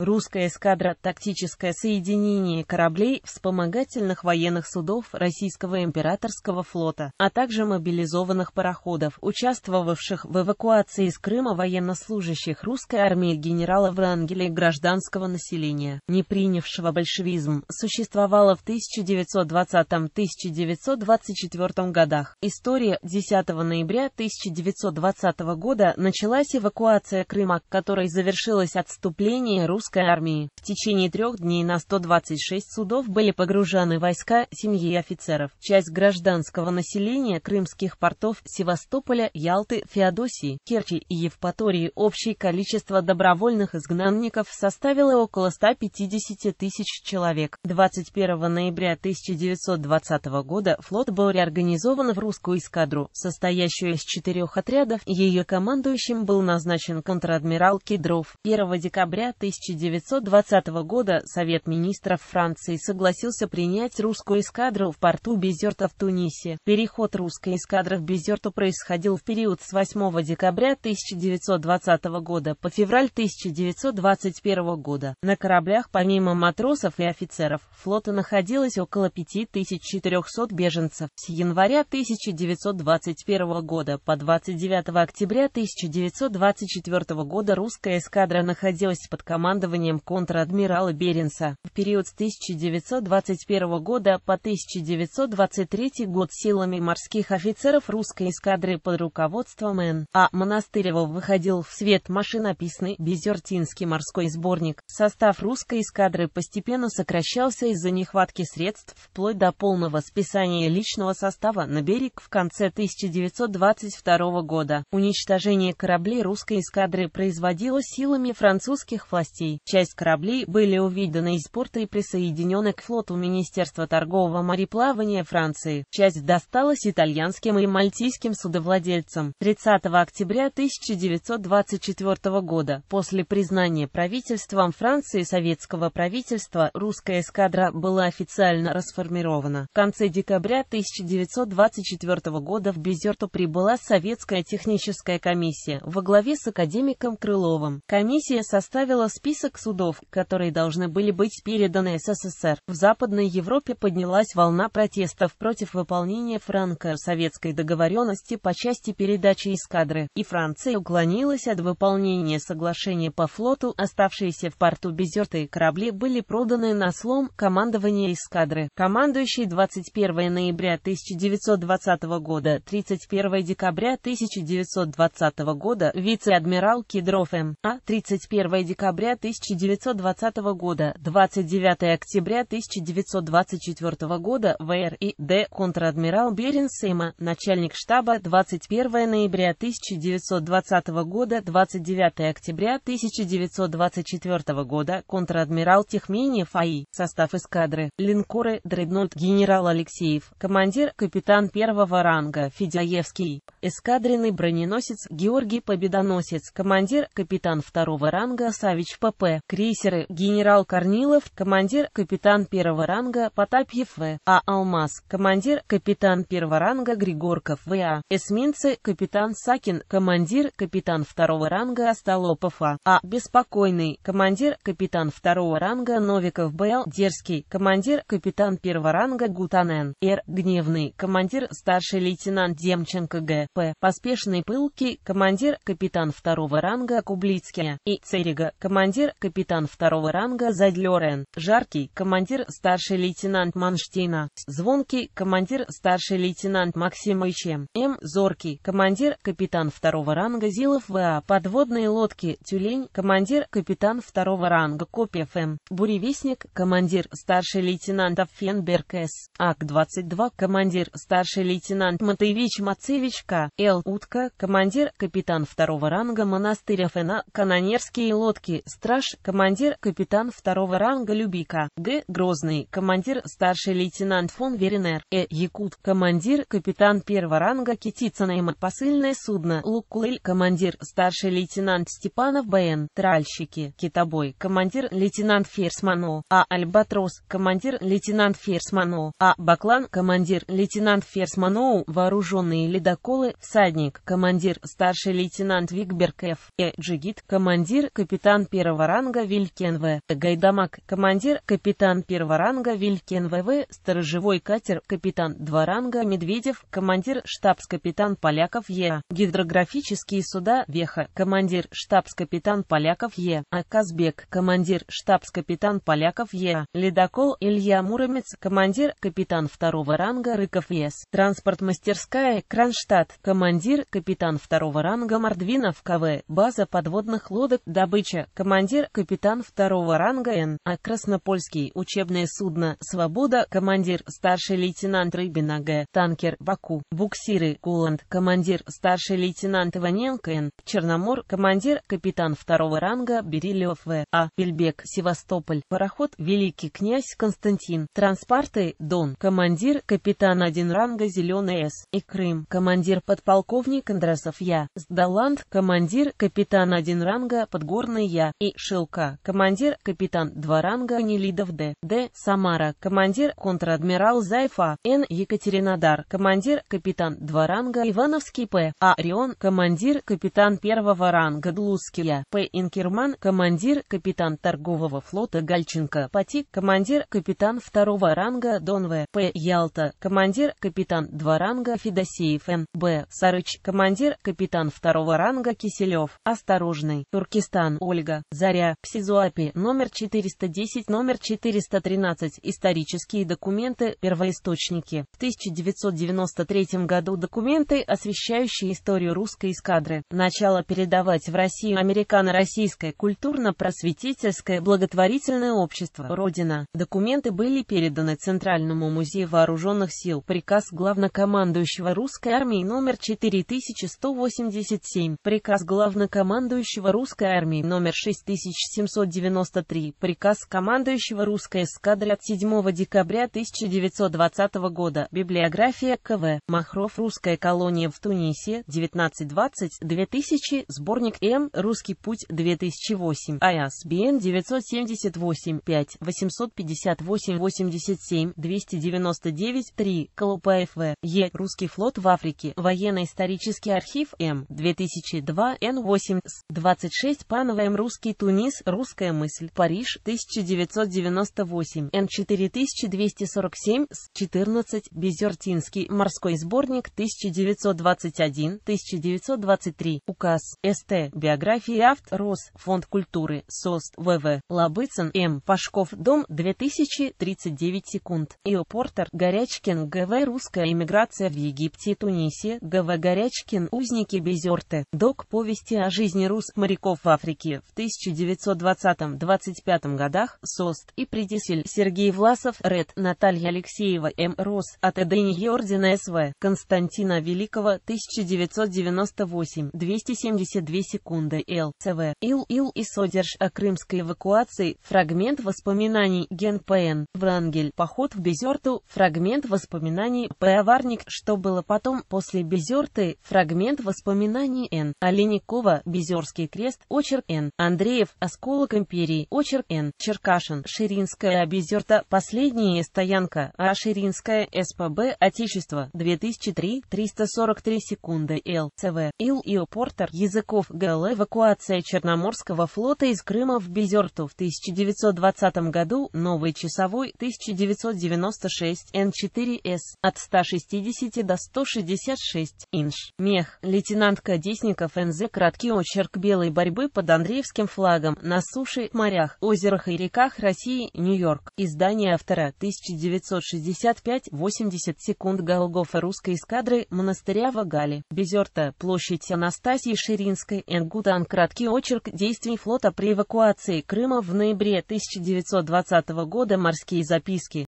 Русская эскадра – тактическое соединение кораблей вспомогательных военных судов Российского императорского флота, а также мобилизованных пароходов, участвовавших в эвакуации из Крыма военнослужащих русской армии генерала Врангеля и гражданского населения, не принявшего большевизм, существовала в 1920-1924 годах. История 10 ноября 1920 года началась эвакуация Крыма, которой завершилось отступление русских турецкой армии. В течение трех дней на 126 судов были погружены войска, семьи и офицеров. Часть гражданского населения крымских портов Севастополя, Ялты, Феодосии, Керчи и Евпатории общее количество добровольных изгнанников составило около 150 тысяч человек. 21 ноября 1920 года флот был реорганизован в русскую эскадру, состоящую из четырех отрядов, ее командующим был назначен контр-адмирал Кедров. 1 декабря 1920 1920 года Совет министров Франции согласился принять русскую эскадру в порту Безерта в Тунисе. Переход русской эскадры в Безерту происходил в период с 8 декабря 1920 года по февраль 1921 года. На кораблях помимо матросов и офицеров флота находилось около 5400 беженцев. С января 1921 года по 29 октября 1924 года русская эскадра находилась под командованием командованием контр-адмирала Беренса. В период с 1921 года по 1923 год силами морских офицеров русской эскадры под руководством Н. А. Монастырева выходил в свет машинописный Безертинский морской сборник. Состав русской эскадры постепенно сокращался из-за нехватки средств вплоть до полного списания личного состава на берег в конце 1922 года. Уничтожение кораблей русской эскадры производилось силами французских властей часть кораблей были уведены из порта и присоединены к флоту Министерства торгового мореплавания Франции, часть досталась итальянским и мальтийским судовладельцам. 30 октября 1924 года, после признания правительством Франции советского правительства, русская эскадра была официально расформирована. В конце декабря 1924 года в Безерту прибыла советская техническая комиссия во главе с академиком Крыловым. Комиссия составила список список судов, которые должны были быть переданы СССР. В Западной Европе поднялась волна протестов против выполнения франко-советской договоренности по части передачи эскадры, и Франция уклонилась от выполнения соглашения по флоту. Оставшиеся в порту безертые корабли были проданы на слом командования эскадры. Командующий 21 ноября 1920 года, 31 декабря 1920 года, вице-адмирал Кедров М. А. 31 декабря 1920 1920 года, 29 октября 1924 года, ВР и Д. контр-адмирал Беренсейма, начальник штаба, 21 ноября 1920 года, 29 октября 1924 года, контр-адмирал Техменев АИ, состав эскадры, линкоры, дреднольт генерал Алексеев, командир, капитан первого ранга Федяевский, эскадренный броненосец Георгий Победоносец, командир, капитан второго ранга Савич П. КП, крейсеры генерал Корнилов, командир, капитан первого ранга Потапьев В. А. Алмаз, командир, капитан первого ранга Григорков В. А. Эсминцы, капитан Сакин, командир, капитан второго ранга Остолопов А. А. Беспокойный, командир, капитан второго ранга Новиков Б. Л. Дерзкий, командир, капитан первого ранга Гутанен. Р. Гневный, командир, старший лейтенант Демченко Г. П. Поспешный пылкий, командир, капитан второго ранга Кублицкий а. и Церега, командир капитан второго ранга Задлерен, Жаркий, командир старший лейтенант Манштейна, Звонкий, командир старший лейтенант Максимович М. М. Зоркий, командир, капитан второго ранга Зилов В.А. Подводные лодки, Тюлень, командир, капитан второго ранга Копьев М. Буревестник, командир, старший лейтенант Фенберг С. АК-22, командир, старший лейтенант Матвеевич Мацевич К. Л. Утка, командир, капитан второго ранга монастыря ФНА, канонерские лодки, страж Ш. Командир, капитан второго ранга Любика. Г. Грозный. Командир, старший лейтенант фон Веринер. Э. Якут. Командир, капитан первого ранга Китицына М. Посыльное судно. Луккулель. Командир, старший лейтенант Степанов Б.Н. Тральщики. Китобой. Командир, лейтенант Ферсмано. А. Альбатрос. Командир, лейтенант Ферсмано. А. Баклан. Командир, лейтенант Ферсманоу. Вооруженные ледоколы. Всадник. Командир, старший лейтенант Викберг Ф. Э. Джигит. Командир, капитан первого ранга Вилькен В. Гайдамак, командир, капитан первого ранга Вилькен ВВ, сторожевой катер, капитан два ранга Медведев, командир, штабс-капитан Поляков Е. Гидрографические суда Веха, командир, штабс-капитан Поляков Е. А. Казбек, командир, штабс-капитан Поляков Е. Ледокол Илья Муромец, командир, капитан второго ранга Рыков С. Транспорт-мастерская Кронштадт, командир, капитан второго ранга Мордвинов КВ, база подводных лодок, добыча, командир, Каир, капитан второго ранга Н, а краснопольский учебное судно «Свобода», командир старший лейтенант Рыбина Г, танкер «Баку», буксиры «Куланд», командир старший лейтенант Иваненко Н, Черномор, командир, капитан второго ранга Берилев В, А, Бельбек, Севастополь, пароход «Великий князь Константин», транспорты «Дон», командир, капитан один ранга «Зеленый С» и «Крым», командир подполковник Кондрасов Я, Сдаланд, командир, капитан один ранга «Подгорный Я» и Ш. Шилка, командир капитан два ранга, Нелидов Д. Д. Самара, командир контр-адмирал Зайфа Н. Екатеринодар, командир капитан два ранга, Ивановский П. А. Рион, командир капитан первого ранга Длуския П. Инкерман, командир капитан торгового флота Гальченко Пати, командир капитан второго ранга Дон В. П. Ялта, командир капитан два ранга, Федосеев Н. Б. Сарыч, командир капитан второго ранга Киселев, осторожный, Туркестан, Ольга, Заря История, Псизуапи, номер 410, номер 413, исторические документы, первоисточники. В 1993 году документы, освещающие историю русской эскадры, начало передавать в Россию американо-российское культурно-просветительское благотворительное общество «Родина». Документы были переданы Центральному музею вооруженных сил. Приказ главнокомандующего русской армии номер 4187. Приказ главнокомандующего русской армии номер 6000 1793, приказ командующего русской эскадры от 7 декабря 1920 года, библиография КВ, Махров, русская колония в Тунисе, 1920, 2000, сборник М, Русский путь, 2008, ISBN 978-5-858-87-299-3, Колупаев В, Е, Русский флот в Африке, военно-исторический архив М, 2002, Н8, С 26, Пановым русский тур Тунис, русская мысль, Париж, 1998, Н4247, С14, Безертинский, морской сборник, 1921-1923, указ, СТ, Биография авт, РОС, фонд культуры, СОСТ, ВВ, Лабыцин, М, Пашков, дом, 2039 секунд, Ио Портер, Горячкин, ГВ, русская эмиграция в Египте и Тунисе, ГВ Горячкин, узники Безерты, док, повести о жизни рус моряков в Африке в 1900 1920-25 годах, СОСТ и предисель Сергей Власов, Ред, Наталья Алексеева, М. Рос, от Эденьи Ордена СВ, Константина Великого, 1998, 272 секунды, Л. ЦВ, Ил, Ил и Содерж о крымской эвакуации, фрагмент воспоминаний Ген П.Н. Врангель, поход в Безерту, фрагмент воспоминаний П. Аварник, что было потом, после Безерты, фрагмент воспоминаний Н. Оленикова, Безерский крест, очерк Н. Андреев, Лев, Осколок Империи, Очерк Н, Черкашин, Ширинская Обезерта, Последняя стоянка, А Ширинская, СПБ, Отечество, 2003, 343 секунды, Л, ЦВ, Ил и Портер, Языков, ГЛ, Эвакуация Черноморского флота из Крыма в Безерту в 1920 году, Новый часовой, 1996, Н4С, от 160 до 166, Инш, Мех, лейтенант Кадесников, НЗ, краткий очерк белой борьбы под Андреевским флагом, шагом на суше, морях, озерах и реках России, Нью-Йорк. Издание автора 1965-80 секунд Голгофа русской эскадры монастыря Вагали, Безерта, площадь Анастасии Ширинской, Энгутан. Краткий очерк действий флота при эвакуации Крыма в ноябре 1920 года. Морские записки.